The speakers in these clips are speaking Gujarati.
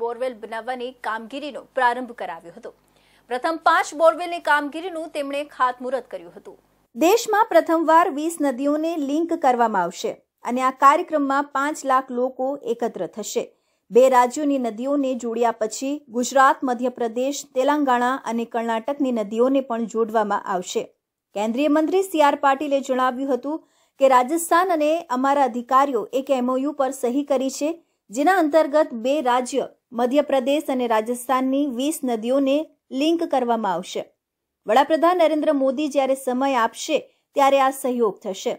બોરવેલ બનાવવાની કામગીરીનો પ્રારંભ કરાવ્યો હતો પ્રથમ પાંચ બોરવેલની કામગીરીનું તેમણે ખાતમુહૂર્ત કર્યું હતું દેશમાં પ્રથમવાર વીસ નદીઓને લિંક કરવામાં આવશે અને આ કાર્યક્રમમાં પાંચ લાખ લોકો એકત્ર થશે બે રાજ્યોની નદીઓને જોડ્યા પછી ગુજરાત મધ્યપ્રદેશ તેલંગાણા અને કર્ણાટકની નદીઓને પણ જોડવામાં આવશે કેન્દ્રીય મંત્રી સી આર પાટીલે જણાવ્યું હતું કે રાજસ્થાન અને અમારા અધિકારીઓ એક એમઓયુ પર સહી કરી છે જેના અંતર્ગત બે રાજ્ય મધ્યપ્રદેશ અને રાજસ્થાનની વીસ નદીઓને લિંક કરવામાં આવશે વડાપ્રધાન નરેન્દ્ર મોદી જ્યારે સમય આપશે ત્યારે આ સહયોગ થશે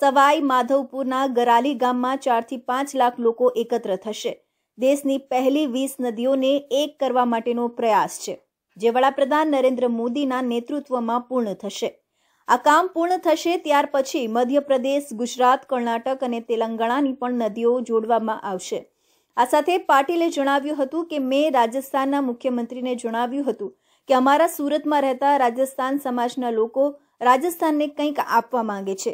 સવાઈ માધવપુરના ગરાલી ગામમાં ચારથી પાંચ લાખ લોકો એકત્ર થશે દેશની પહેલી વીસ નદીઓને એક કરવા માટેનો પ્રયાસ છે જે વડાપ્રધાન નરેન્દ્ર મોદીના નેતૃત્વમાં પૂર્ણ થશે આ કામ પૂર્ણ થશે ત્યાર પછી મધ્યપ્રદેશ ગુજરાત કર્ણાટક અને તેલંગાણાની પણ નદીઓ જોડવામાં આવશે આ સાથે પાટીલે જણાવ્યું હતું કે મેં રાજસ્થાનના મુખ્યમંત્રીને જણાવ્યું હતું કે અમારા સુરતમાં રહેતા રાજસ્થાન સમાજના લોકો રાજસ્થાનને કંઈક આપવા માંગે છે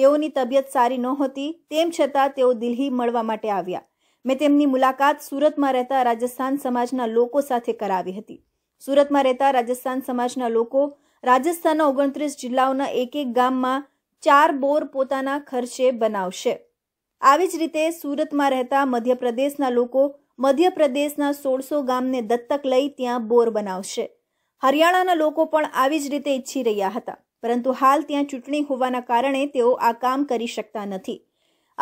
તેઓની તબિયત સારી નહોતી તેમ છતાં તેઓ દિલ્હી મળવા માટે આવ્યા મેં તેમની મુલાકાત સુરતમાં રહેતા રાજસ્થાન સમાજના લોકો સાથે કરાવી હતી સુરતમાં રહેતા રાજસ્થાન સમાજના લોકો રાજસ્થાનના ઓગણત્રીસ જિલ્લાઓના એક એક ગામમાં ચાર બોર પોતાના ખર્ચે બનાવશે આવી જ રીતે સુરતમાં રહેતા મધ્યપ્રદેશના લોકો મધ્યપ્રદેશના સોળસો ગામને દત્તક લઈ ત્યાં બોર બનાવશે હરિયાણાના લોકો પણ આવી જ રીતે ઈચ્છી રહ્યા હતા પરંતુ હાલ ત્યાં ચૂંટણી હોવાના કારણે તેઓ આ કામ કરી શકતા નથી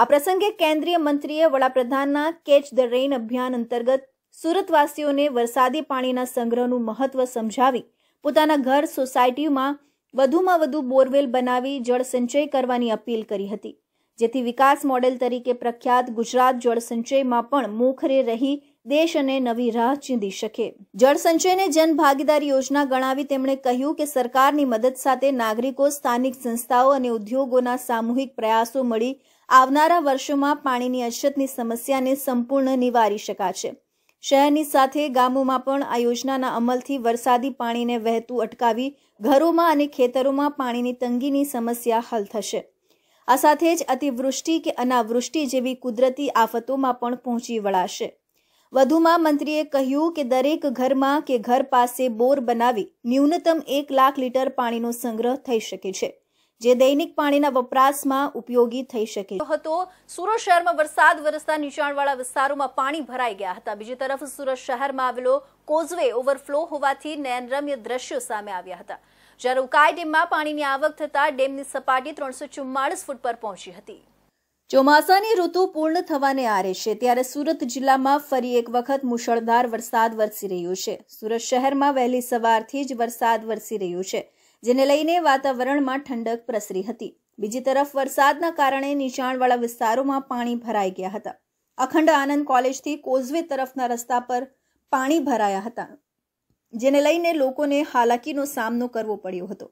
આ પ્રસંગે કેન્દ્રીય મંત્રીએ વડાપ્રધાનના કેચ ધ રેઇન અભિયાન અંતર્ગત સુરતવાસીઓને વરસાદી પાણીના સંગ્રહનું મહત્વ સમજાવી પોતાના ઘર સોસાયટીમાં વધુમાં વધુ બોરવેલ બનાવી જળસંચય કરવાની અપીલ કરી હતી જેથી વિકાસ મોડેલ તરીકે પ્રખ્યાત ગુજરાત જળસંચયમાં પણ મુખરે રહી દેશ અને નવી રાહ ચીંધી શકે જળસંચયને જન ભાગીદારી યોજના ગણાવી તેમણે કહ્યું કે સરકારની મદદ સાથે નાગરિકો સ્થાનિક સંસ્થાઓ અને ઉદ્યોગોના સામૂહિક પ્રયાસો મળી આવનારા વર્ષોમાં પાણીની અછતની સમસ્યાને સંપૂર્ણ નિવારી શકાશે શહેરની સાથે ગામોમાં પણ આ યોજનાના અમલથી વરસાદી પાણીને વહેતું અટકાવી ઘરોમાં અને ખેતરોમાં પાણીની તંગીની સમસ્યા હલ થશે આ સાથે જ અતિવૃષ્ટિ કે અનાવૃષ્ટિ જેવી કુદરતી આફતોમાં પણ પહોંચી વળાશે વધુમાં મંત્રીએ કહ્યું કે દરેક ઘરમાં કે ઘર પાસે બોર બનાવી ન્યૂનતમ એક લાખ લીટર પાણીનો સંગ્રહ થઈ શકે છે જે દૈનિક પાણીના વપરાશમાં ઉપયોગી થઈ શકે હતો સુરત શહેરમાં વરસાદ વરસતા નીચાણવાળા વિસ્તારોમાં પાણી ભરાઈ ગયા હતા બીજી તરફ સુરત શહેરમાં આવેલો કોઝવે ઓવરફ્લો હોવાથી નયનરમ્ય દ્રશ્યો સામે આવ્યા હતા જ્યારે ઉકાઈ ડેમમાં પાણીની આવક થતાં ડેમની સપાટી ત્રણસો ફૂટ પર પહોંચી હતી ચોમાસાની ઋતુ પૂર્ણ થવાને આરે છે ત્યારે સુરત જિલ્લામાં ફરી એક વખત મુશળધાર વરસાદ વરસી રહ્યો છે સુરત શહેરમાં વહેલી સવારથી જ વરસાદ વરસી રહ્યો છે જેને લઈને વાતાવરણમાં ઠંડક પ્રસરી હતી બીજી તરફ વરસાદના કારણે નીચાણવાળા વિસ્તારોમાં પાણી ભરાઈ ગયા હતા અખંડ આનંદ કોલેજથી કોઝવે તરફના રસ્તા પર પાણી ભરાયા હતા જેને લઈને લોકોને હાલાકીનો સામનો કરવો પડ્યો હતો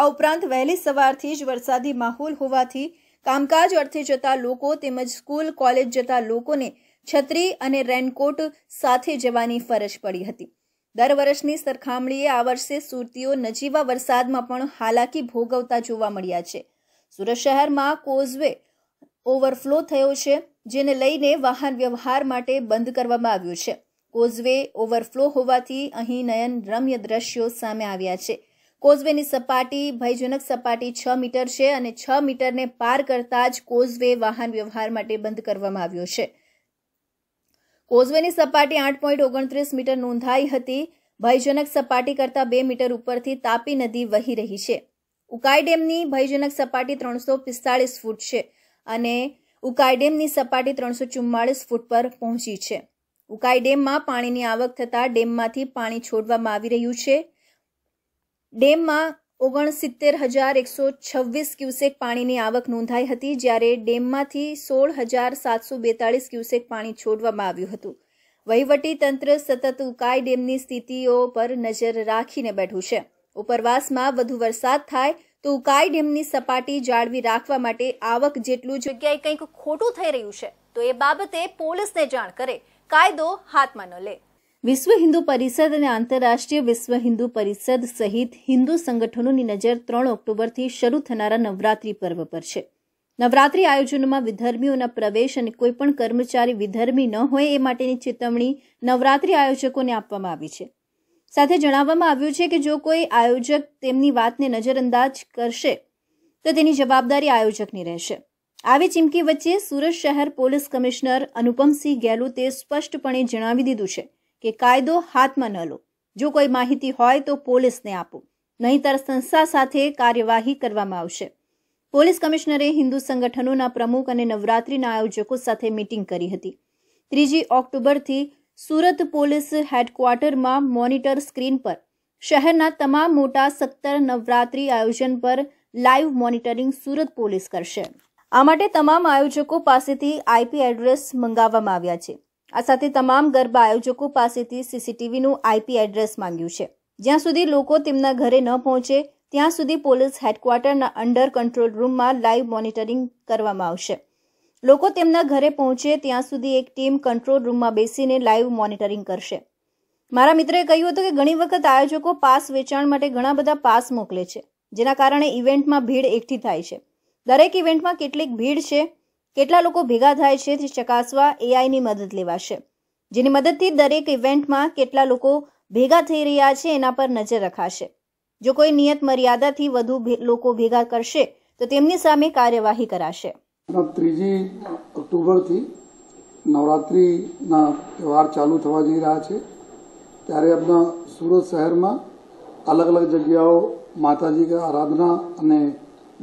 આ ઉપરાંત વહેલી સવારથી જ વરસાદી માહોલ હોવાથી કામકાજ અર્થે જતા લોકો તેમજ સ્કૂલ કોલેજ જતા લોકોને છત્રી અને રેનકોટ સાથે જવાની ફરજ પડી હતી દર વર્ષની સરખામણીએ આ વર્ષે સુરતીઓ નજીવા વરસાદમાં પણ હાલાકી ભોગવતા જોવા મળ્યા છે સુરત શહેરમાં કોઝવે ઓવરફ્લો થયો છે જેને લઈને વાહન વ્યવહાર માટે બંધ કરવામાં આવ્યું છે કોઝવે ઓવરફ્લો હોવાથી અહીં નયન રમ્ય દ્રશ્યો સામે આવ્યા છે કોઝવેની સપાટી ભયજનક સપાટી છ મીટર છે અને છ મીટરને પાર કરતા જ કોઝવે વાહન વ્યવહાર માટે બંધ કરવામાં આવ્યો છે કોઝવેની સપાટી આઠ પોઈન્ટ ઓગણત્રીસ મીટર નોંધાઈ હતી ભયજનક સપાટી કરતાં બે મીટર ઉપરથી તાપી નદી વહી રહી છે ઉકાઈ ડેમની ભયજનક સપાટી ત્રણસો પિસ્તાળીસ ફૂટ છે અને ઉકાઈ ડેમની સપાટી ત્રણસો ચુમ્માળીસ ફૂટ પર પહોંચી છે ઉકાઈ ડેમમાં પાણીની આવક થતાં ડેમમાંથી પાણી છોડવામાં આવી રહ્યું છે ડેમમાં ઓગણસિત્તેર હજાર એકસો છવ્વીસ ક્યુસેક પાણીની આવક નોંધાઈ હતી જ્યારે ડેમમાંથી સોળ હજાર સાતસો બેતાળીસ ક્યુસેક પાણી છોડવામાં આવ્યું હતું વહીવટી તંત્ર સતત ઉકાઈ ડેમની સ્થિતિઓ પર નજર રાખીને બેઠું છે ઉપરવાસમાં વધુ વરસાદ થાય તો ઉકાઈ ડેમની સપાટી જાળવી રાખવા માટે આવક જેટલું જગ્યાએ કંઈક ખોટું થઈ રહ્યું છે તો એ બાબતે પોલીસને જાણ કરે કાયદો હાથમાં ન લે વિશ્વ હિન્દુ પરિષદ અને આંતરરાષ્ટ્રીય વિશ્વ હિન્દુ પરિષદ સહિત હિન્દુ સંગઠનોની નજર ત્રણ ઓક્ટોબરથી શરૂ થનારા નવરાત્રી પર્વ પર છે નવરાત્રી આયોજનોમાં વિધર્મીઓના પ્રવેશ અને કોઈપણ કર્મચારી વિધર્મી ન હોય એ માટેની ચેતવણી નવરાત્રી આયોજકોને આપવામાં આવી છે સાથે જણાવવામાં આવ્યું છે કે જો કોઈ આયોજક તેમની વાતને નજરઅંદાજ કરશે તો તેની જવાબદારી આયોજકની રહેશે આવી ચીમકી વચ્ચે સુરત શહેર પોલીસ કમિશનર અનુપમસિંહ ગેહલોતે સ્પષ્ટપણે જણાવી દીધું છે કે કાયદો હાથમાં ન લો જો કોઈ માહિતી હોય તો પોલીસને આપો નહીંતર સંસ્થા સાથે કાર્યવાહી કરવામાં આવશે પોલીસ કમિશનરે હિન્દુ સંગઠનોના પ્રમુખ અને નવરાત્રિના આયોજકો સાથે મીટિંગ કરી હતી ત્રીજી ઓક્ટોબરથી સુરત પોલીસ હેડક્વાર્ટરમાં મોનિટર સ્ક્રીન પર શહેરના તમામ મોટા સત્તર નવરાત્રિ આયોજન પર લાઇવ મોનિટરિંગ સુરત પોલીસ કરશે આ માટે તમામ આયોજકો પાસેથી આઈપી એડ્રેસ મંગાવવામાં આવ્યા છે આ સાથે તમામ ગરબા આયોજકો પાસેથી સીસીટીવીનું આઈપી એડ્રેસ માંગ્યું છે જ્યાં સુધી લોકો તેમના ઘરે ન પહોંચે ત્યાં સુધી પોલીસ હેડક્વાર્ટરના અંડર કંટ્રોલ રૂમમાં લાઈવ મોનિટરિંગ કરવામાં આવશે લોકો તેમના ઘરે પહોંચે ત્યાં સુધી એક ટીમ કંટ્રોલ રૂમમાં બેસીને લાઈવ મોનિટરિંગ કરશે મારા મિત્રએ કહ્યું હતું કે ઘણી વખત આયોજકો પાસ વેચાણ માટે ઘણા બધા પાસ મોકલે છે જેના કારણે ઇવેન્ટમાં ભીડ એકઠી થાય છે દરેક ઇવેન્ટમાં કેટલીક ભીડ છે કેટલા લોકો ભેગા થાય છે તે ચકાસવા એઆઈની મદદ લેવાશે જેની મદદથી દરેક ઇવેન્ટમાં કેટલા લોકો ભેગા થઈ રહ્યા છે એના પર નજર રખાશે જો કોઈ નિયત મર્યાદાથી વધુ લોકો ભેગા કરશે તો તેમની સામે કાર્યવાહી કરાશે ત્રીજી ઓક્ટોબરથી નવરાત્રિના તહેવાર ચાલુ થવા જઈ રહ્યા છે ત્યારે આપણા સુરત શહેરમાં અલગ અલગ જગ્યાઓ માતાજી આરાધના અને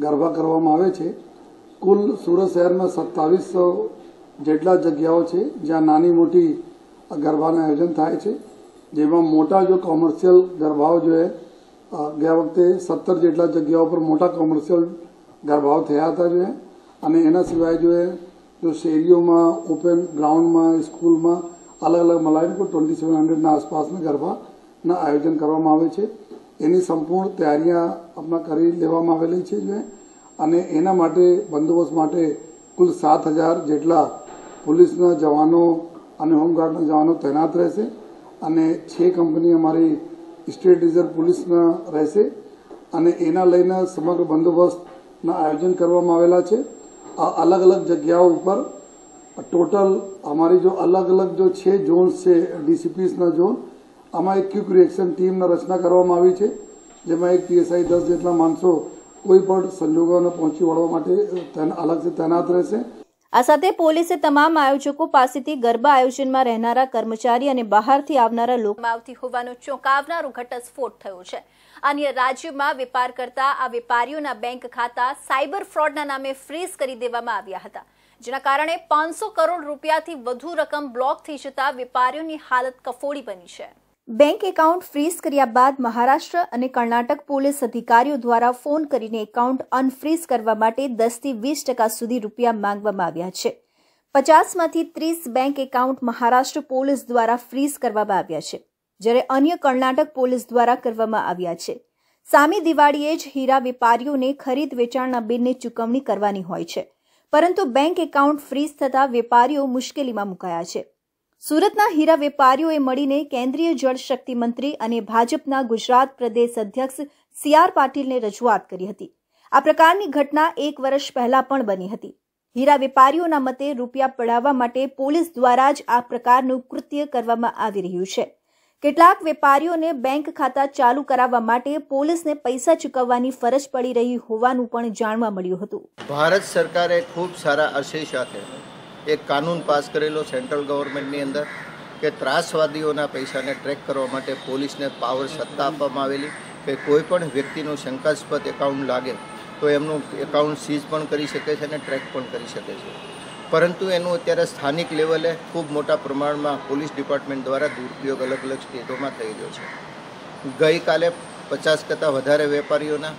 ગરબા કરવામાં આવે છે કુલ સુરત શહેરમાં સત્તાવીસો જેટલા જગ્યાઓ છે જ્યાં નાની મોટી ગરબાનું આયોજન થાય છે જેમાં મોટા જો કોમર્શિયલ ગરબાઓ જોઈએ ગયા વખતે સત્તર જેટલા જગ્યાઓ પર મોટા કોમર્શિયલ ગરબાઓ થયા હતા જોઈએ અને એના સિવાય જોઈએ જો શેરીઓમાં ઓપન ગ્રાઉન્ડમાં સ્કૂલમાં અલગ અલગ મળાવીને કોઈ ટ્વેન્ટી સેવન હંડ્રેડના આસપાસના ગરબાના આયોજન કરવામાં આવે છે એની સંપૂર્ણ તૈયારીયા અમના કરી લેવામાં આવેલી છે અને એના માટે બંદોબસ્ત માટે કુલ સાત હજાર જેટલા પોલીસના જવાનો અને હોમગાર્ડના જવાનો તૈનાત રહેશે અને છે કંપની અમારી સ્ટેટ રિઝર્વ પોલીસના રહેશે અને એના લઈને સમગ્ર બંદોબસ્તના આયોજન કરવામાં આવેલા છે આ અલગ અલગ જગ્યાઓ ઉપર ટોટલ અમારી જો અલગ અલગ જો છે ઝોન્સ છે ડીસીપીસના ઝોન આમાં એક ક્વિક રિએક્શન ટીમના રચના કરવામાં આવી છે જેમાં એક પીએસઆઈ દસ જેટલા માણસો કોઈ પણ સંજોગોને પહોંચી વળવા માટે અલગથી તૈનાત રહેશે આ સાથે પોલીસે તમામ આયોજકો પાસેથી ગરબા આયોજનમાં રહેનારા કર્મચારી અને બહારથી આવનારા લોકો આવતી હોવાનો ચોંકાવનારો ઘટસ્ફોટ થયો છે અન્ય રાજ્યમાં વેપાર કરતા આ વેપારીઓના બેંક ખાતા સાયબર ફ્રોડના નામે ફ્રીઝ કરી દેવામાં આવ્યા હતા જેના કારણે પાંચસો કરોડ રૂપિયાથી વધુ રકમ બ્લોક થઈ જતા વેપારીઓની હાલત કફોડી બની છે બેંક એકાઉન્ટ ફ્રીઝ કર્યા બાદ મહારાષ્ટ્ર અને કર્ણાટક પોલીસ અધિકારીઓ દ્વારા ફોન કરીને એકાઉન્ટ અનફ્રીઝ કરવા માટે દસથી વીસ ટકા સુધી રૂપિયા માંગવામાં આવ્યા છે પચાસમાંથી ત્રીસ બેંક એકાઉન્ટ મહારાષ્ટ્ર પોલીસ દ્વારા ફ્રીઝ કરવામાં આવ્યા છે જ્યારે અન્ય કર્ણાટક પોલીસ દ્વારા કરવામાં આવ્યા છે સામી દિવાળીએ જ હીરા વેપારીઓને ખરીદ વેચાણના બિલની ચૂકવણી કરવાની હોય છે પરંતુ બેંક એકાઉન્ટ ફ્રીઝ થતા વેપારીઓ મુશ્કેલીમાં મુકાયા છે સુરતના હીરા વેપારીઓએ મળીને કેન્દ્રીય જળશક્તિ મંત્રી અને ભાજપના ગુજરાત પ્રદેશ અધ્યક્ષ સી આર પાટીલને રજૂઆત કરી હતી આ પ્રકારની ઘટના એક વર્ષ પહેલા પણ બની હતી હીરા વેપારીઓના મતે રૂપિયા પડાવવા માટે પોલીસ દ્વારા જ આ પ્રકારનું કૃત્ય કરવામાં આવી રહ્યું છે કેટલાક વેપારીઓને બેંક ખાતા ચાલુ કરાવવા માટે પોલીસને પૈસા ચૂકવવાની ફરજ પડી રહી હોવાનું પણ જાણવા મળ્યું હતું ભારત સરકારે ખૂબ સારા અરસે સાથે એક કાનૂન પાસ કરેલો સેન્ટ્રલ ગવર્મેન્ટની અંદર કે ત્રાસવાદીઓના પૈસાને ટ્રેક કરવા માટે પોલીસને પાવર સત્તા આપવામાં આવેલી કે કોઈ પણ વ્યક્તિનું શંકાસ્પદ એકાઉન્ટ લાગે તો એમનું એકાઉન્ટ સીઝ પણ કરી શકે છે અને ટ્રેક પણ કરી શકે છે પરંતુ એનું અત્યારે સ્થાનિક લેવલે ખૂબ મોટા પ્રમાણમાં પોલીસ ડિપાર્ટમેન્ટ દ્વારા દુરુપયોગ અલગ અલગ સ્ટેટોમાં થઈ રહ્યો છે ગઈકાલે પચાસ કરતાં વધારે વેપારીઓના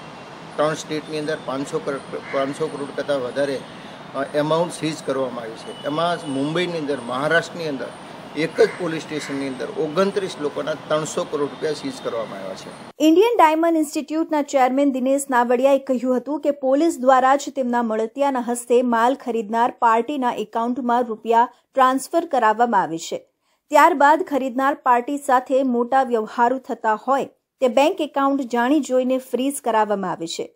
ત્રણ સ્ટેટની અંદર પાંચસો પાંચસો કરોડ કરતાં વધારે એમાઉન્ટ સીઝ કરવામાં આવી છે એમાં મુંબઈની અંદર મહારાષ્ટ્રની અંદર એક જ પોલીસ સ્ટેશનની અંદર ઓગણત્રીસ લોકોના ત્રણસો કરોડ રૂપિયા સીઝ કરવામાં આવ્યા છે ઇન્ડિયન ડાયમંડ ઇન્સ્ટિટ્યૂટના ચેરમેન દિનેશ નાવડિયાએ કહ્યું હતું કે પોલીસ દ્વારા જ તેમના મળતિયાના હસ્તે માલ ખરીદનાર પાર્ટીના એકાઉન્ટમાં રૂપિયા ટ્રાન્સફર કરાવવામાં આવે છે ત્યારબાદ ખરીદનાર પાર્ટી સાથે મોટા વ્યવહારો થતા હોય તે બેંક એકાઉન્ટ જાણી જોઈને ફ્રીઝ કરાવવામાં આવે છે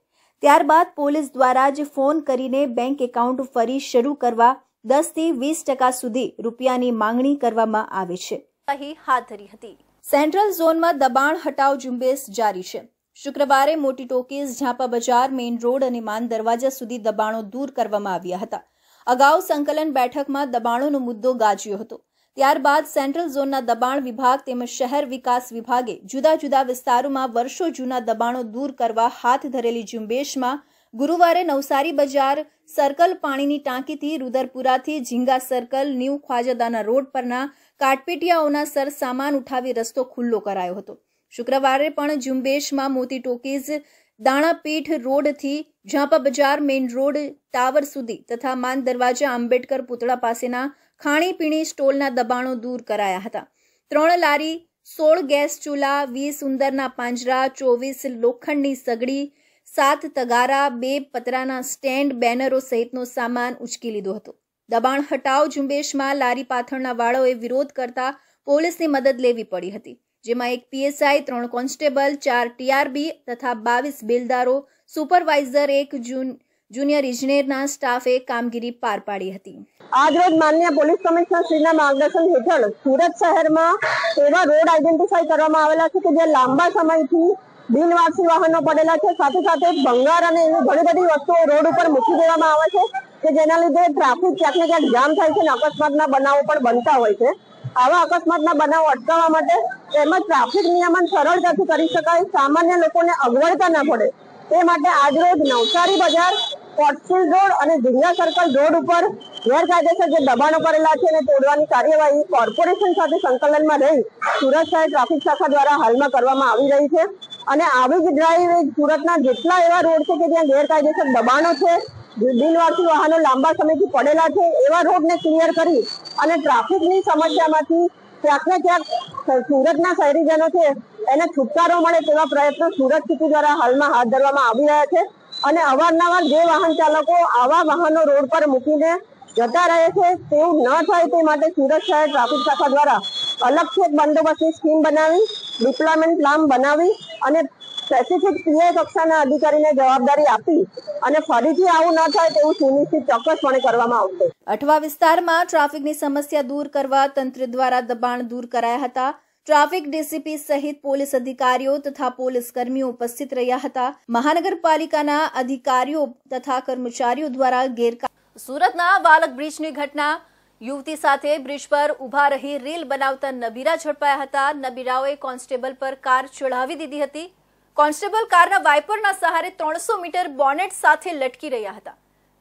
ત્યારબાદ પોલીસ દ્વારા જ ફોન કરીને બેંક એકાઉન્ટ ફરી શરૂ કરવા દસથી વીસ ટકા સુધી રૂપિયાની માંગણી કરવામાં આવે છે અહીં હાથ ધરી હતી સેન્ટ્રલ ઝોનમાં દબાણ હટાવ ઝુંબેશ જારી છે શુક્રવારે મોટી ટોકીઝ ઝાંપા બજાર મેઇન રોડ અને માન દરવાજા સુધી દબાણો દૂર કરવામાં આવ્યા હતા અગાઉ સંકલન બેઠકમાં દબાણોનો મુદ્દો ગાજ્યો હતો ત્યારબાદ સેન્ટ્રલ ઝોનના દબાણ વિભાગ તેમજ શહેર વિકાસ વિભાગે જુદા જુદા વિસ્તારોમાં વર્ષો જૂના દબાણો દૂર કરવા હાથ ધરેલી ઝુંબેશમાં ગુરુવારે નવસારી બજાર સર્કલ પાણીની ટાંકીથી રુદરપુરાથી ઝીંગા સર્કલ ન્યૂ ખ્વાજાદાના રોડ પરના કાટપીટિયાઓના સર સામાન ઉઠાવી રસ્તો ખુલ્લો કરાયો હતો શુક્રવારે પણ ઝુંબેશમાં મોતી ટોકીઝ દાણાપીઠ રોડથી ઝાંપા બજાર મેઇન રોડ ટાવર સુધી તથા માન દરવાજા આંબેડકર પુતળા પાસેના ખાણીપીણી સ્ટોલના દબાણો દૂર કરાયા હતા ત્રણ લારી સોળ ગેસ ચૂલા વીસ ઉંદરના પાંજરા ચોવીસ લોખંડની સગડી સાત તગારા બે પતરાના સ્ટેન્ડ બેનરો સહિતનો સામાન ઉચકી લીધો હતો દબાણ હટાવ ઝુંબેશમાં લારી પાથળના વાળોએ વિરોધ કરતા પોલીસની મદદ લેવી પડી હતી જેમાં એક પીએસઆઈ ત્રણ કોન્સ્ટેબલ ચાર ટીઆરબી તથા બાવીસ બિલદારો સુપરવાઇઝર એક જૂન જુનિયર ઇજનેરના સ્ટાફે કામગીરી પાર પાડી હતી આજરોજ માન્ય પોલીસ કમિશનર શ્રીના માર્ગદર્શન હેઠળ સુરત શહેરમાં એવા રોડ આઈડેન્ટિફાઈ કરવામાં આવેલા છે કે જે લાંબા સમયથી બિનવારસી વાહનો પડેલા છે સાથે સાથે ભંગાર અને એવી ઘણી બધી વસ્તુઓ રોડ ઉપર મૂકી દેવામાં આવે છે કે જેના લીધે ટ્રાફિક ક્યાંક ને ક્યાંક જામ થાય છે અને અકસ્માતના બનાવો પણ બનતા હોય છે આવા અકસ્માતના બનાવો અટકાવવા માટે તેમજ ટ્રાફિક નિયમન સરળતાથી કરી શકાય સામાન્ય લોકોને અગવડતા ના પડે તે માટે આજરોજ નવસારી બજાર કોટસિલ રોડ અને જિંગા સર્કલ રોડ ઉપર ગેરકાયદેસર જે દબાણો કરેલા છે અને તોડવાની કાર્યવાહી કોર્પોરેશન સાથે સંકલનમાં રહી સુરત શહેર ટ્રાફિક શાખા દ્વારા હાલમાં કરવામાં આવી રહી છે અને આવી જ ડ્રાઈવ એ સુરતના જેટલા એવા રોડ છે કે જ્યાં ગેરકાયદેસર દબાણો છે બિનવારસી વાહનો લાંબા સમયથી પડેલા છે એવા રોડને ક્લિયર કરી અને ટ્રાફિકની સમસ્યામાંથી ક્યાંક ક્યાંક સુરતના શહેરીજનો છે એને છુટકારો મળે તેવા પ્રયત્નો સુરત સિટી દ્વારા હાલમાં હાથ ધરવામાં આવી રહ્યા છે અને અવારનવાર જે વાહન ચાલકો આવા વાહનો રોડ પર મૂકીને જતા રહે છે તેવું ન થાય તે માટે સુરત શહેર ટ્રાફિક શાખા દ્વારા અલગથી એક બંદોબસ્તની સ્કીમ બનાવી ડિપ્લોયમેન્ટ પ્લાન બનાવી અને સ્પેસિફિક પીઆઈ કક્ષાના અધિકારીને જવાબદારી આપી અને ફરીથી આવું ન થાય તેવું સુનિશ્ચિત ચોક્કસપણે કરવામાં આવશે અઠવા વિસ્તારમાં ટ્રાફિકની સમસ્યા દૂર કરવા તંત્ર દ્વારા દબાણ દૂર કરાયા હતા ટ્રાફિક ડીસીપી સહિત પોલીસ અધિકારીઓ તથા પોલીસ કર્મીઓ ઉપસ્થિત રહ્યા હતા મહાનગરપાલિકાના અધિકારીઓ તથા કર્મચારીઓ દ્વારા ગેરકા સુરતના બાલક બ્રિજની ઘટના યુવતી સાથે બ્રિજ પર ઊભા રહી રીલ બનાવતા નબીરા ઝડપાયા હતા નબીરાઓએ કોન્સ્ટેબલ પર કાર ચઢાવી દીધી હતી કોન્સ્ટેબલ કારના વાઇપરના સહારે ત્રણસો મીટર બોનેટ સાથે લટકી રહ્યા હતા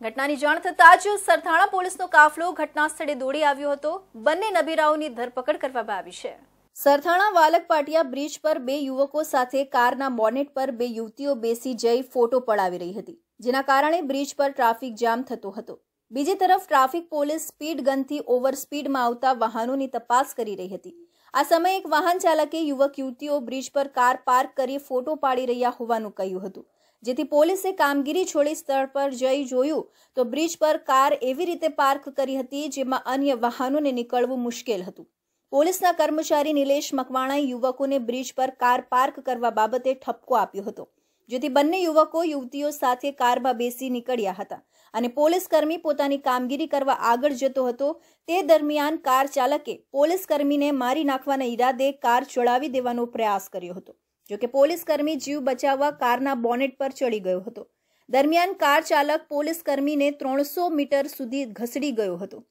ઘટનાની જાણ થતાં જ સરથાણા પોલીસનો કાફલો ઘટના સ્થળે દોડી આવ્યો હતો બંને નબીરાઓની ધરપકડ કરવામાં આવી છે સરથાણા વાલક પાટિયા બ્રિજ પર બે યુવકો સાથે કારના બોનેટ પર બે યુવતીઓ બેસી જઈ ફોટો પડાવી રહી હતી જેના કારણે બ્રિજ પર ટ્રાફિક જામ થતો હતો બીજી તરફ ટ્રાફિક પોલીસ સ્પીડ ગનથી ઓવર સ્પીડમાં આવતા વાહનોની તપાસ કરી રહી હતી આ સમયે એક વાહન ચાલકે યુવક યુવતીઓ બ્રિજ પર કાર પાર્ક કરી ફોટો પાડી રહ્યા હોવાનું કહ્યું હતું જેથી પોલીસે કામગીરી છોડી સ્થળ પર જઈ જોયું તો બ્રિજ પર કાર એવી રીતે પાર્ક કરી હતી જેમાં અન્ય વાહનોને નીકળવું મુશ્કેલ હતું પોલીસના કર્મચારી નિલેશ મકવાણાએ યુવકોને બ્રિજ પર કાર પાર્ક કરવા બાબતે ઠપકો આપ્યો હતો જેથી બંને યુવકો યુવતીઓ સાથે કારમાં બેસી નીકળ્યા હતા અને પોલીસ કર્મી પોતાની કામગીરી કરવા આગળ જતો હતો તે દરમિયાન કાર ચાલકે પોલીસ કર્મીને મારી નાખવાના ઈરાદે કાર ચડાવી દેવાનો પ્રયાસ કર્યો હતો જોકે પોલીસ કર્મી જીવ બચાવવા કારના બોનેટ પર ચડી ગયો હતો દરમિયાન કાર ચાલક પોલીસ કર્મીને ત્રણસો મીટર સુધી ઘસડી ગયો હતો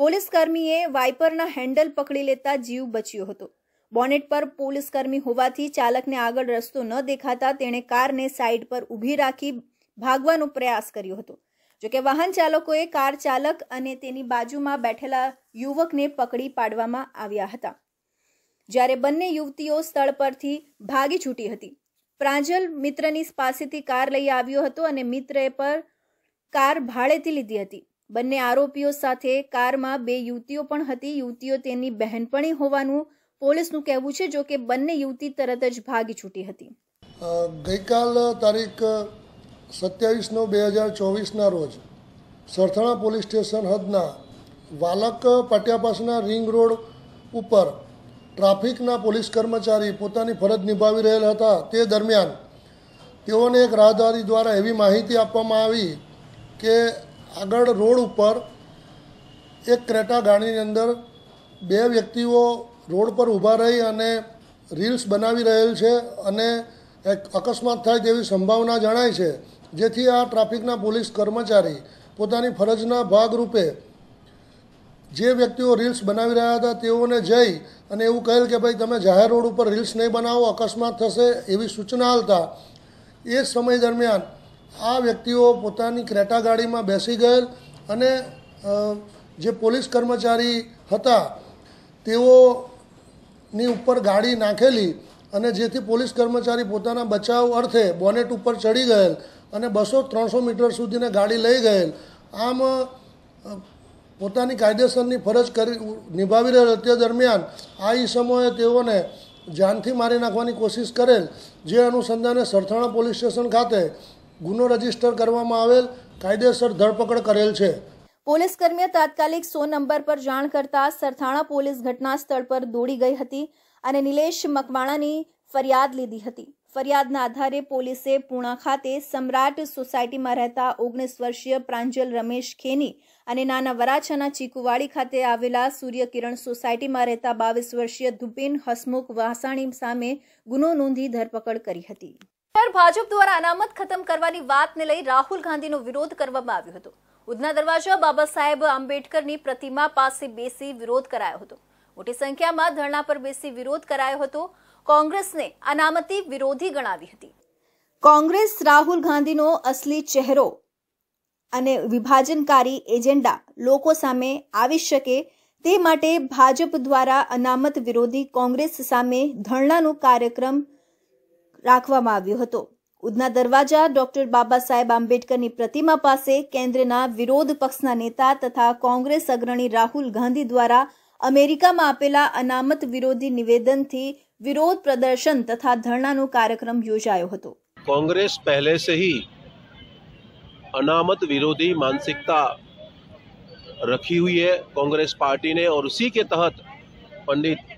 પોલીસકર્મીએ વાઇપરના હેન્ડલ પકડી લેતા જીવ બચ્યો હતો બોનેટ પર પોલીસકર્મી હોવાથી ચાલકને આગળ રસ્તો ન દેખાતા તેણે કારને સાઈડ પર ઊભી રાખી ભાગવાનો પ્રયાસ કર્યો હતો જોકે વાહન ચાલકોએ કાર ચાલક અને તેની બાજુમાં બેઠેલા યુવકને પકડી પાડવામાં આવ્યા હતા જ્યારે બંને યુવતીઓ સ્થળ પરથી ભાગી છૂટી હતી પ્રાંજલ મિત્રની પાસેથી કાર લઈ આવ્યો હતો અને મિત્રએ પર કાર ભાડેથી લીધી હતી બંને આરોપીઓ સાથે કારમાં બે યુવતીઓ પણ હતી યુવતીઓ તેની બહેનપણી હોવાનું પોલીસનું કહેવું છે જો કે બંને યુવતી તરત જ ભાગી છૂટી હતી ગઈકાલ તારીખ સત્યાવીસ નવ બે હજાર ચોવીસના રોજ સરથાણા પોલીસ સ્ટેશન હદના વાલક પાટિયા પાસના રિંગ રોડ ઉપર ટ્રાફિકના પોલીસ કર્મચારી પોતાની ફરજ નિભાવી રહેલા હતા તે દરમિયાન તેઓને એક રાહદારી દ્વારા એવી માહિતી આપવામાં આવી કે આગળ રોડ ઉપર એક ક્રેટા ગાડીની અંદર બે વ્યક્તિઓ રોડ પર ઊભા રહી અને રીલ્સ બનાવી રહેલ છે અને એક અકસ્માત થાય તેવી સંભાવના જણાય છે જેથી આ ટ્રાફિકના પોલીસ કર્મચારી પોતાની ફરજના ભાગરૂપે જે વ્યક્તિઓ રીલ્સ બનાવી રહ્યા હતા તેઓને જઈ અને એવું કહેલ કે ભાઈ તમે જાહેર રોડ ઉપર રીલ્સ નહીં બનાવો અકસ્માત થશે એવી સૂચના હાલતા એ સમય દરમિયાન આ વ્યક્તિઓ પોતાની ક્રેટા ગાડીમાં બેસી ગયેલ અને જે પોલીસ કર્મચારી હતા તેઓની ઉપર ગાડી નાખેલી અને જેથી પોલીસ કર્મચારી પોતાના બચાવ અર્થે બોનેટ ઉપર ચડી ગયેલ અને બસો ત્રણસો મીટર સુધીને ગાડી લઈ ગયેલ આમ પોતાની કાયદેસરની ફરજ કરી નિભાવી રહેલ તે દરમિયાન આ ઈસમોએ તેઓને જાનથી મારી નાખવાની કોશિશ કરેલ જે અનુસંધાને સરથાણા પોલીસ સ્ટેશન ખાતે ગુનો રજીસ્ટર કરવામાં આવેલ કાયદેસર ધરપકડ કરેલ છે પોલીસ કર્મીએ તાત્કાલિક સો નંબર પર જાણ કરતા સરથાણા પોલીસ ઘટના સ્થળ પર દોડી ગઈ હતી અને નિલેશ મકવાણાની ફરિયાદ લીધી હતી ફરિયાદના આધારે પોલીસે પૂણા ખાતે સમ્રાટ સોસાયટીમાં રહેતા ઓગણીસ વર્ષીય પ્રાંજલ રમેશ ખેની અને નાના વરાછાના ચીકુવાડી ખાતે આવેલા સૂર્યકિરણ સોસાયટીમાં રહેતા બાવીસ વર્ષીય ધુપિન હસમુખ વાસાણી સામે ગુનો નોંધી ધરપકડ કરી હતી ભાજપ દ્વારા અનામત ખતમ કરવાની વાતને લઈ રાહુલ ગાંધીનો વિરોધ કરવામાં આવ્યો હતો ઉધના દરવાજા બાબા સાહેબ આંબેડકરની પ્રતિમા પાસે બેસી વિરોધ કરાયો હતો મોટી સંખ્યામાં ધરણા પર બેસી વિરોધ કરાયો હતો કોંગ્રેસને અનામતી વિરોધી ગણાવી હતી કોંગ્રેસ રાહુલ ગાંધીનો અસલી ચહેરો અને વિભાજનકારી એજન્ડા લોકો સામે આવી શકે તે માટે ભાજપ દ્વારા અનામત વિરોધી કોંગ્રેસ સામે ધરણાનો કાર્યક્રમ રાખવામાં આવ્યો હતો ઉдна દરવાજા ડોક્ટર બાબા સાહેબ આંબેડકર ની પ્રતિમા પાસે કેન્દ્રના વિરોધ પક્ષના નેતા તથા કોંગ્રેસ અગ્રણી રાહુલ ગાંધી દ્વારા અમેરિકામાં અપેલા અનામત વિરોધી નિવેદનથી વિરોધ પ્રદર્શન તથા ધરણાનો કાર્યક્રમ યોજાયો હતો કોંગ્રેસ પહેલેથી જ અનામત વિરોધી માનસિકતા રાખી हुई है कांग्रेस पार्टी ने और उसी के तहत पंडित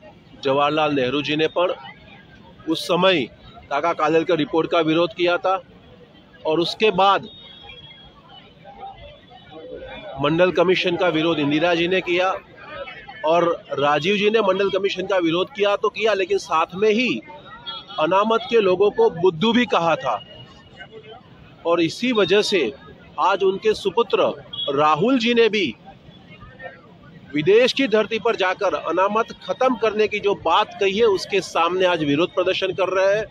जवाहरलाल नेहरू जी ने पण उस समय काका कालेल के रिपोर्ट का विरोध किया था और उसके बाद मंडल कमीशन का विरोध इंदिरा जी ने किया और राजीव जी ने मंडल कमीशन का विरोध किया तो किया लेकिन साथ में ही अनामत के लोगों को बुद्धू भी कहा था और इसी वजह से आज उनके सुपुत्र राहुल जी ने भी विदेश की धरती पर जाकर अनामत खत्म करने की जो बात कही है उसके सामने आज विरोध प्रदर्शन कर रहे हैं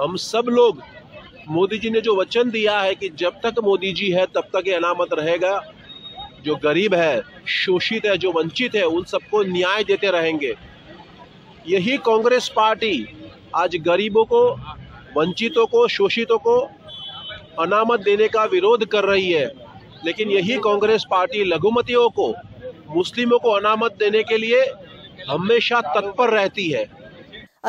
हम सब लोग मोदी जी ने जो वचन दिया है कि जब तक मोदी जी है तब तक ये अनामत रहेगा जो गरीब है शोषित है जो वंचित है उन सबको न्याय देते रहेंगे यही कांग्रेस पार्टी आज गरीबों को वंचितों को शोषितों को अनामत देने का विरोध कर रही है लेकिन यही कांग्रेस पार्टी लघुमतियों को मुस्लिमों को अनामत देने के लिए हमेशा तत्पर रहती है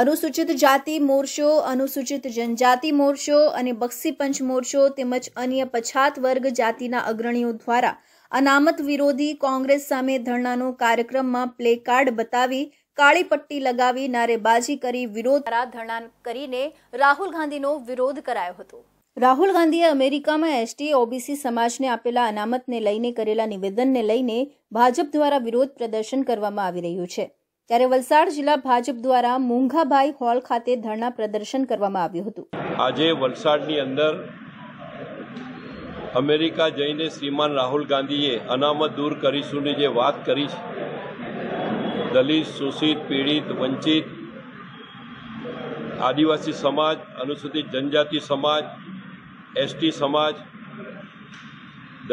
અનુસૂચિત જાતિ મોરચો અનુસૂચિત જનજાતિ મોરચો અને પંચ મોરચો તેમજ અન્ય પછાત વર્ગ જાતિના અગ્રણીઓ દ્વારા અનામત વિરોધી કોંગ્રેસ સામે ધરણાનો કાર્યક્રમમાં પ્લે કાર્ડ બતાવી કાળી પટ્ટી લગાવી નારેબાજી કરી વિરોધ ધરણા કરીને રાહુલ ગાંધીનો વિરોધ કરાયો હતો રાહુલ ગાંધીએ અમેરિકામાં એસટી ઓબીસી સમાજને આપેલા અનામતને લઈને કરેલા નિવેદનને લઈને ભાજપ દ્વારા વિરોધ પ્રદર્શન કરવામાં આવી રહ્યું છે ત્યારે વલસાડ જિલ્લા ભાજપ દ્વારા મોંઘાભાઈ હોલ ખાતે ધરણા પ્રદર્શન કરવામાં આવ્યું હતું આજે વલસાડની અંદર અમેરિકા જઈને શ્રીમાન રાહુલ ગાંધીએ અનામત દૂર કરીશુંની જે વાત કરી છે દલિત શોષિત પીડિત વંચિત આદિવાસી સમાજ અનુસૂચિત જનજાતિ સમાજ એસટી સમાજ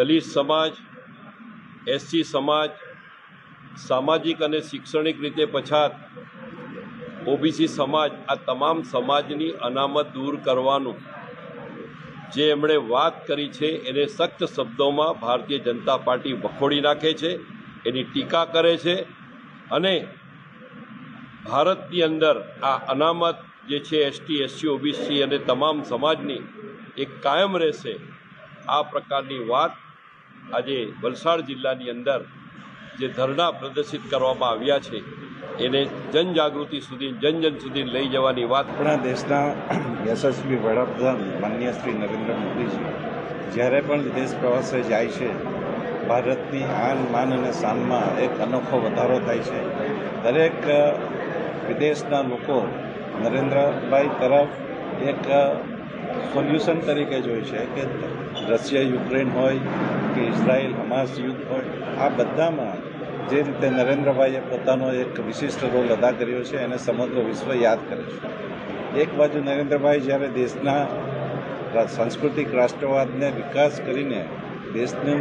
દલિત સમાજ એસસી સમાજ સામાજિક અને શૈક્ષણિક રીતે પછાત ઓબીસી સમાજ આ તમામ સમાજની અનામત દૂર કરવાનું જે એમણે વાત કરી છે એને સખ્ત શબ્દોમાં ભારતીય જનતા પાર્ટી વખોડી નાખે છે એની ટીકા કરે છે અને ભારતની અંદર આ અનામત જે છે એસટી એસસી ઓબીસી અને તમામ સમાજની એ કાયમ રહેશે આ પ્રકારની વાત આજે વલસાડ જિલ્લાની અંદર જે ધરણા પ્રદર્શિત કરવામાં આવ્યા છે એને જનજાગૃતિ સુધી જન જન સુધી લઈ જવાની વાત આપણા દેશના યશસ્વી વડાપ્રધાન માન્ય શ્રી નરેન્દ્ર મોદીજી જ્યારે પણ વિદેશ પ્રવાસે જાય છે ભારતની આન માન અને શાનમાં એક અનોખો વધારો થાય છે દરેક વિદેશના લોકો નરેન્દ્રભાઈ તરફ એક સોલ્યુશન તરીકે જોઈ છે કે રશિયા યુક્રેન હોય કે ઇઝરાયલ હમાસ યુદ્ધ હોય આ બધામાં જે રીતે નરેન્દ્રભાઈએ પોતાનો એક વિશિષ્ટ રોલ અદા કર્યો છે એને સમગ્ર વિશ્વ યાદ કરે છે એક બાજુ નરેન્દ્રભાઈ જ્યારે દેશના સાંસ્કૃતિક રાષ્ટ્રવાદને વિકાસ કરીને દેશનું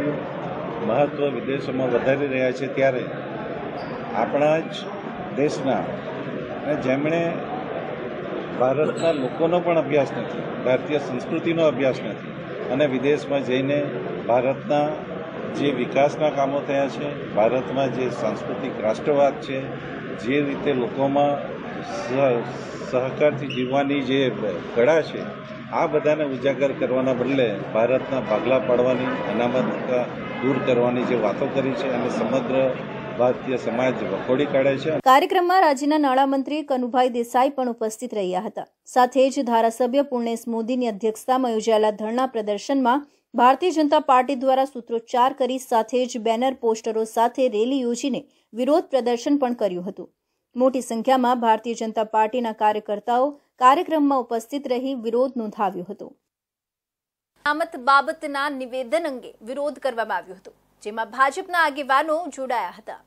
મહત્ત્વ વિદેશોમાં વધારી રહ્યા છે ત્યારે આપણા જ દેશના જેમણે ભારતના લોકોનો પણ અભ્યાસ નથી ભારતીય સંસ્કૃતિનો અભ્યાસ નથી અને વિદેશમાં જઈને ભારતના જે વિકાસના કામો થયા છે ભારતમાં જે સાંસ્કૃતિક રાષ્ટ્રવાદ છે જે રીતે લોકોમાં સહકારથી જીવવાની જે કળા છે આ બધાને ઉજાગર કરવાના બદલે ભારતના ભાગલા પાડવાની અનામત દૂર કરવાની જે વાતો કરી છે અને સમગ્ર ભારતીય સમાજ વખોડી કાઢે છે કાર્યક્રમમાં રાજ્યના નાણામંત્રી કનુભાઈ દેસાઈ પણ ઉપસ્થિત રહ્યા હતા સાથે જ ધારાસભ્ય પૂર્ણેશ મોદીની અધ્યક્ષતામાં યોજાયેલા ધરણા પ્રદર્શનમાં ભારતીય જનતા પાર્ટી દ્વારા સૂત્રોચ્ચાર કરી સાથે જ બેનર પોસ્ટરો સાથે રેલી યોજીને વિરોધ પ્રદર્શન પણ કર્યું હતું મોટી સંખ્યામાં ભારતીય જનતા પાર્ટીના કાર્યકર્તાઓ કાર્યક્રમમાં ઉપસ્થિત રહી વિરોધ નોંધાવ્યો હતો અનામત બાબતના નિવેદન અંગે વિરોધ કરવામાં આવ્યો હતો જેમાં ભાજપના આગેવાનો જોડાયા હતા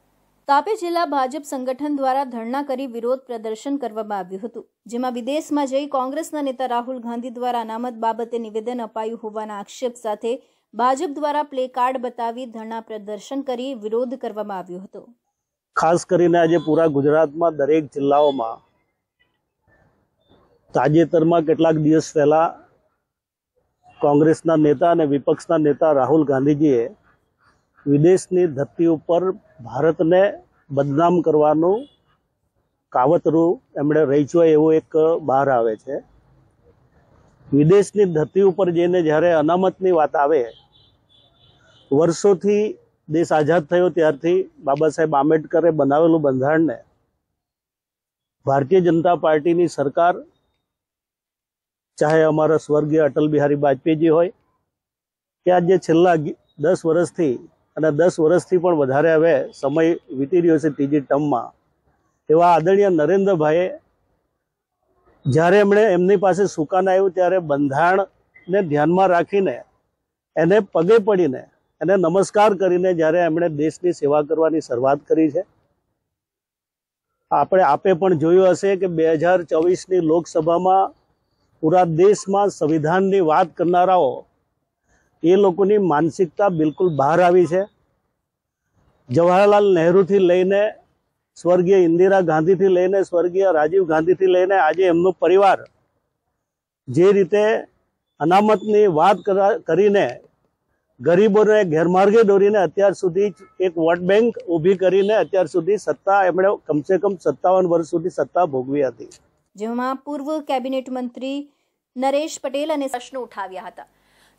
તાપે જિલ્લા ભાજપ સંગઠન દ્વારા ધરણા કરી વિરોધ પ્રદર્શન કરવામાં આવ્યું હતું જેમાં વિદેશમાં જઈ કોંગ્રેસના નેતા રાહુલ ગાંધી દ્વારા અનામત બાબતે નિવેદન અપાયું હોવાના આક્ષેપ સાથે ભાજપ દ્વારા પ્લે કાર્ડ બતાવી ધરણા પ્રદર્શન કરી વિરોધ કરવામાં આવ્યો હતો ખાસ કરીને આજે પૂરા ગુજરાતમાં દરેક જિલ્લાઓમાં તાજેતરમાં કેટલાક દિવસ પહેલા કોંગ્રેસના નેતા અને વિપક્ષના નેતા રાહુલ ગાંધીજીએ વિદેશની ધરતી ઉપર ભારતને બદનામ કરવાનું કાવતરું એમણે રચ્યું એવું એક બહાર આવે છે વિદેશની ધરતી ઉપર જઈને જ્યારે અનામતની વાત આવે વર્ષોથી દેશ આઝાદ થયો ત્યારથી બાબા સાહેબ આંબેડકરે બનાવેલું બંધારણને ભારતીય જનતા પાર્ટીની સરકાર ચાહે અમારા સ્વર્ગીય અટલ બિહારી વાજપેયીજી હોય કે આજે છેલ્લા દસ વર્ષથી અને દસ વર્ષથી પણ વધારે હવે સમય વીતી રહ્યો છે ત્રીજી ટર્મમાં એવા આદરણીય નરેન્દ્રભાઈએ જ્યારે એમણે એમની પાસે સુકાન આવ્યું ત્યારે બંધારણને ધ્યાનમાં રાખીને એને પગે પડીને એને નમસ્કાર કરીને જ્યારે એમણે દેશની સેવા કરવાની શરૂઆત કરી છે આપણે આપે પણ જોયું હશે કે બે હજાર ચોવીસની લોકસભામાં પૂરા દેશમાં સંવિધાનની વાત કરનારાઓ એ લોકોની માનસિકતા બિલકુલ બહાર આવી છે જવાહરલાલ નહેરુથી લઈને સ્વર્ગીય ઇન્દિરા ગાંધીથી લઈને સ્વર્ગીય રાજીવ ગાંધીથી લઈને આજે એમનો પરિવાર જે રીતે અનામતની વાત કરીને ગરીબોને ગેરમાર્ગે દોરીને અત્યાર સુધી એક વોટ બેંક ઊભી કરીને અત્યાર સુધી સત્તા એમણે કમસે કમ સત્તાવન વર્ષ સુધી સત્તા ભોગવી હતી જેમાં પૂર્વ કેબિનેટ મંત્રી નરેશ પટેલ અને પ્રશ્નો ઉઠાવ્યા હતા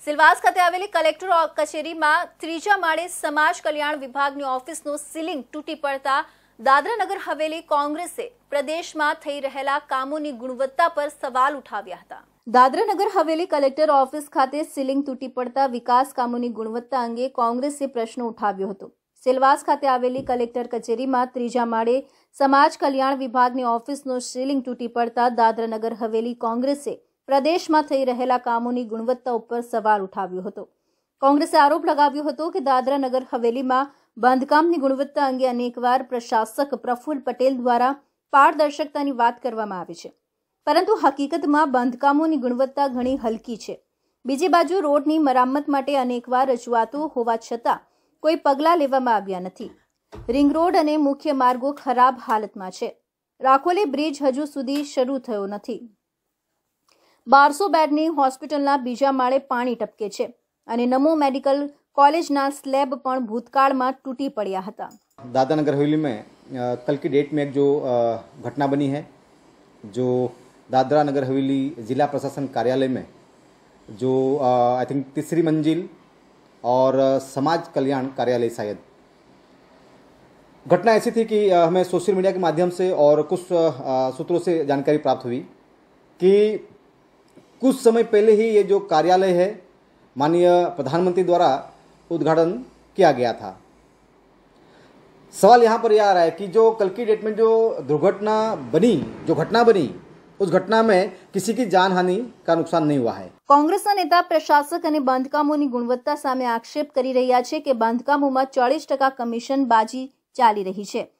સિલવાસ ખાતે આવેલી કલેક્ટર કચેરીમાં ત્રીજા માળે સમાજ કલ્યાણ વિભાગની ઓફિસનું સીલિંગ તૂટી પડતા દાદરાનગર હવેલી કોંગ્રેસે પ્રદેશમાં થઈ રહેલા કામોની ગુણવત્તા પર સવાલ ઉઠાવ્યા હતા દાદરાનગર હવેલી કલેક્ટર ઓફિસ ખાતે સીલિંગ તૂટી પડતા વિકાસ કામોની ગુણવત્તા અંગે કોંગ્રેસે પ્રશ્ન ઉઠાવ્યો હતો સિલવાસ ખાતે આવેલી કલેક્ટર કચેરીમાં ત્રીજા માળે સમાજ કલ્યાણ વિભાગની ઓફિસનો સીલિંગ તૂટી પડતા દાદરાનગર હવેલી કોંગ્રેસે પ્રદેશમાં થઈ રહેલા કામોની ગુણવત્તા ઉપર સવાલ ઉઠાવ્યો હતો કોંગ્રેસે આરોપ લગાવ્યો હતો કે દાદરા નગર હવેલીમાં બાંધકામની ગુણવત્તા અંગે અનેકવાર પ્રશાસક પ્રફુલ્લ પટેલ દ્વારા પારદર્શકતાની વાત કરવામાં આવી છે પરંતુ હકીકતમાં બાંધકામોની ગુણવત્તા ઘણી હલકી છે બીજી બાજુ રોડની મરામત માટે અનેકવાર રજૂઆતો હોવા છતાં કોઈ પગલાં લેવામાં આવ્યા નથી રિંગ રોડ અને મુખ્ય માર્ગો ખરાબ હાલતમાં છે રાખોલે બ્રિજ હજુ સુધી શરૂ થયો નથી બારસો બેડની હોસ્પિટલના બીજા માળે પાણી ટપકે છે અને નમો મેડિકલ कॉलेजना स्लैब पर भूतकाल में तूटी पड़ा था दादानगर हवेली में कल की डेट में एक जो घटना बनी है जो दादरा नगर हवेली जिला प्रशासन कार्यालय में जो आई थिंक तीसरी मंजिल और समाज कल्याण कार्यालय शायद घटना ऐसी थी कि हमें सोशल मीडिया के माध्यम से और कुछ सूत्रों से जानकारी प्राप्त हुई कि कुछ समय पहले ही ये जो कार्यालय है माननीय प्रधानमंत्री द्वारा उद्घाटन किया गया था सवाल यहाँ पर यह आ रहा है कि जो कल की डेट में जो दुर्घटना बनी जो घटना बनी उस घटना में किसी की जान हानि का नुकसान नहीं हुआ है कांग्रेस नेता प्रशासक बांधकामों की गुणवत्ता सामने आक्षेप कर रहा है कि बांधकामों में चौलीस टका कमीशन बाजी चाली रही है